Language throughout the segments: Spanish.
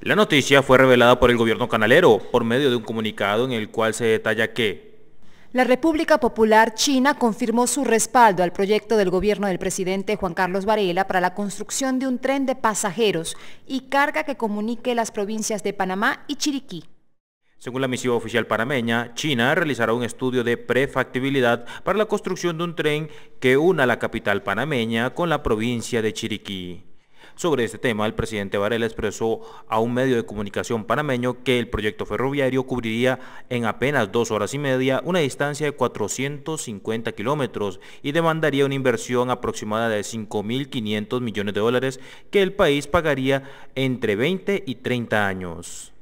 La noticia fue revelada por el gobierno canalero por medio de un comunicado en el cual se detalla que la República Popular China confirmó su respaldo al proyecto del gobierno del presidente Juan Carlos Varela para la construcción de un tren de pasajeros y carga que comunique las provincias de Panamá y Chiriquí. Según la misiva oficial panameña, China realizará un estudio de prefactibilidad para la construcción de un tren que una la capital panameña con la provincia de Chiriquí. Sobre este tema, el presidente Varela expresó a un medio de comunicación panameño que el proyecto ferroviario cubriría en apenas dos horas y media una distancia de 450 kilómetros y demandaría una inversión aproximada de 5.500 millones de dólares que el país pagaría entre 20 y 30 años.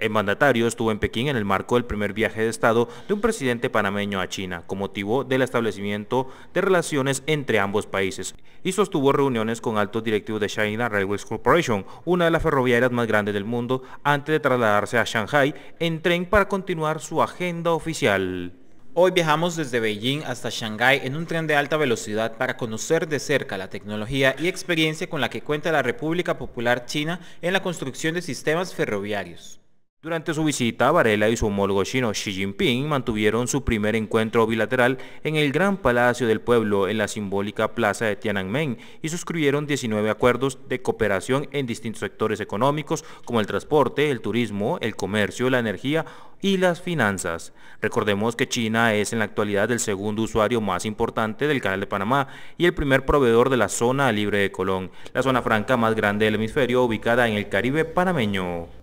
El mandatario estuvo en Pekín en el marco del primer viaje de Estado de un presidente panameño a China, con motivo del establecimiento de relaciones entre ambos países, y sostuvo reuniones con altos directivos de China Railways Corporation, una de las ferroviarias más grandes del mundo, antes de trasladarse a Shanghai en tren para continuar su agenda oficial. Hoy viajamos desde Beijing hasta Shanghái en un tren de alta velocidad para conocer de cerca la tecnología y experiencia con la que cuenta la República Popular China en la construcción de sistemas ferroviarios. Durante su visita, Varela y su homólogo chino Xi Jinping mantuvieron su primer encuentro bilateral en el Gran Palacio del Pueblo en la simbólica Plaza de Tiananmen y suscribieron 19 acuerdos de cooperación en distintos sectores económicos como el transporte, el turismo, el comercio, la energía y las finanzas. Recordemos que China es en la actualidad el segundo usuario más importante del Canal de Panamá y el primer proveedor de la zona libre de Colón, la zona franca más grande del hemisferio ubicada en el Caribe panameño.